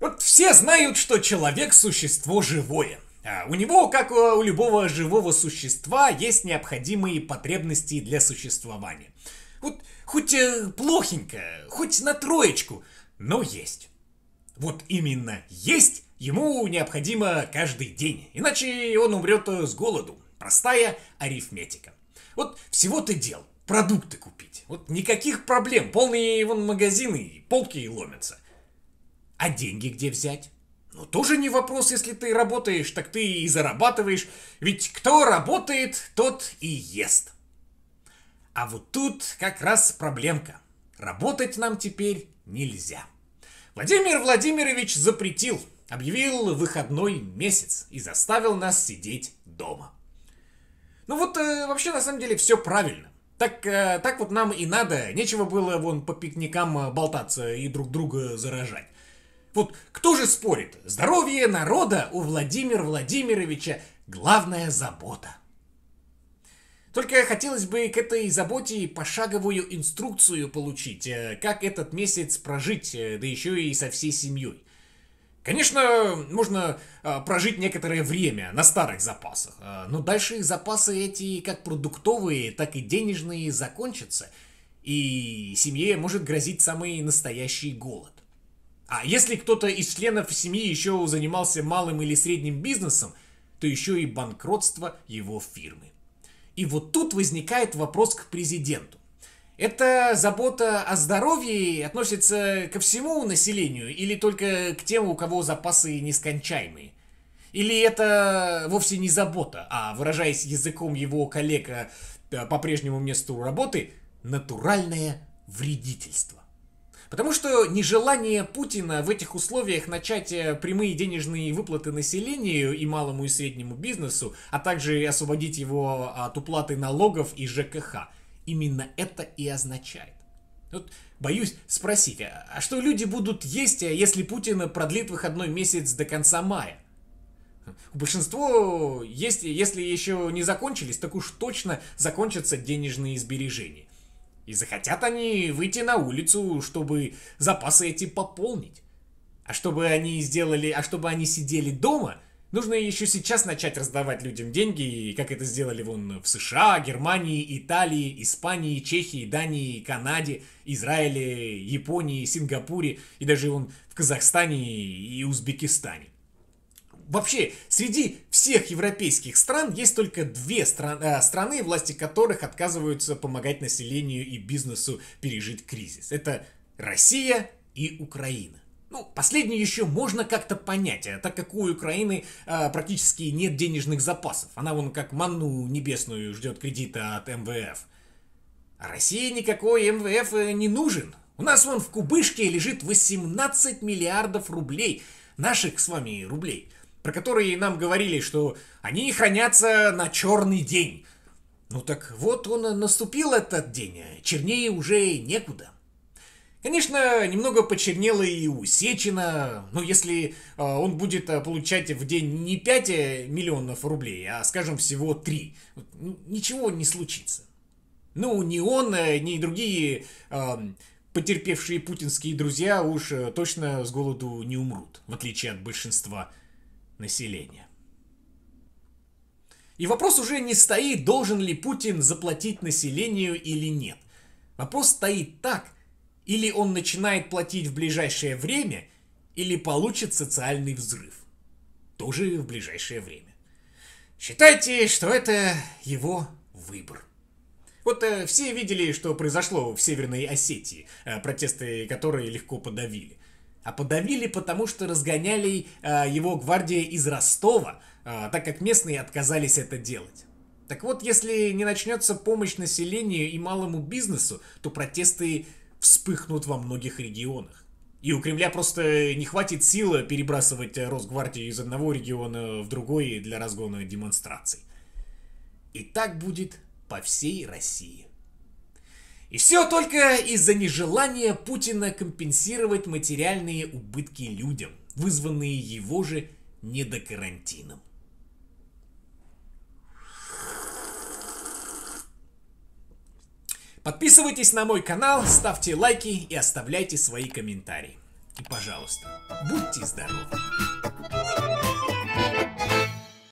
Вот все знают, что человек – существо живое. А у него, как у любого живого существа, есть необходимые потребности для существования. Вот хоть э, плохенько, хоть на троечку, но есть. Вот именно есть ему необходимо каждый день, иначе он умрет э, с голоду простая арифметика. Вот всего-то дел, продукты купить. Вот никаких проблем, полные вон магазины и полки и ломятся. А деньги где взять? Ну, тоже не вопрос, если ты работаешь, так ты и зарабатываешь. Ведь кто работает, тот и ест. А вот тут как раз проблемка. Работать нам теперь нельзя. Владимир Владимирович запретил, объявил выходной месяц и заставил нас сидеть дома. Ну вот э, вообще на самом деле все правильно. Так, э, так вот нам и надо. Нечего было вон по пикникам э, болтаться и друг друга заражать. Вот кто же спорит? Здоровье народа у Владимира Владимировича главная забота. Только хотелось бы к этой заботе пошаговую инструкцию получить, э, как этот месяц прожить, э, да еще и со всей семьей. Конечно, можно э, прожить некоторое время на старых запасах, э, но дальше запасы эти как продуктовые, так и денежные закончатся, и семье может грозить самый настоящий голод. А если кто-то из членов семьи еще занимался малым или средним бизнесом, то еще и банкротство его фирмы. И вот тут возникает вопрос к президенту. Это забота о здоровье относится ко всему населению или только к тем, у кого запасы нескончаемые? Или это вовсе не забота, а, выражаясь языком его коллега э, по прежнему месту работы, натуральное вредительство? Потому что нежелание Путина в этих условиях начать э, прямые денежные выплаты населению и малому и среднему бизнесу, а также освободить его а, от уплаты налогов и ЖКХ – именно это и означает. Вот боюсь спросить, а, а что люди будут есть, а, если Путин продлит выходной месяц до конца мая? Большинство есть, если еще не закончились, так уж точно закончатся денежные сбережения. И захотят они выйти на улицу, чтобы запасы эти пополнить. А чтобы они сделали, а чтобы они сидели дома – Нужно еще сейчас начать раздавать людям деньги, как это сделали вон в США, Германии, Италии, Испании, Чехии, Дании, Канаде, Израиле, Японии, Сингапуре и даже вон в Казахстане и Узбекистане. Вообще, среди всех европейских стран есть только две стран, э, страны, власти которых отказываются помогать населению и бизнесу пережить кризис. Это Россия и Украина. Ну, последнее еще можно как-то понять, а так как у Украины э, практически нет денежных запасов. Она вон как манну небесную ждет кредита от МВФ. А России никакой МВФ э, не нужен. У нас вон в кубышке лежит 18 миллиардов рублей, наших с вами рублей, про которые нам говорили, что они хранятся на черный день. Ну так вот он э, наступил этот день, чернее уже некуда. Конечно, немного почернело и усечено, но если э, он будет а, получать в день не 5 э, миллионов рублей, а, скажем, всего 3, ничего не случится. Ну, ни он, э, ни другие э, потерпевшие путинские друзья уж э, точно с голоду не умрут, в отличие от большинства населения. И вопрос уже не стоит, должен ли Путин заплатить населению или нет. Вопрос стоит так – или он начинает платить в ближайшее время, или получит социальный взрыв. Тоже в ближайшее время. Считайте, что это его выбор. Вот э, все видели, что произошло в Северной Осетии, э, протесты которые легко подавили. А подавили потому, что разгоняли э, его гвардия из Ростова, э, так как местные отказались это делать. Так вот, если не начнется помощь населению и малому бизнесу, то протесты вспыхнут во многих регионах. И у Кремля просто не хватит силы перебрасывать Росгвардию из одного региона в другой для разгона демонстраций. И так будет по всей России. И все только из-за нежелания Путина компенсировать материальные убытки людям, вызванные его же недокарантином. Подписывайтесь на мой канал, ставьте лайки и оставляйте свои комментарии. И, пожалуйста, будьте здоровы!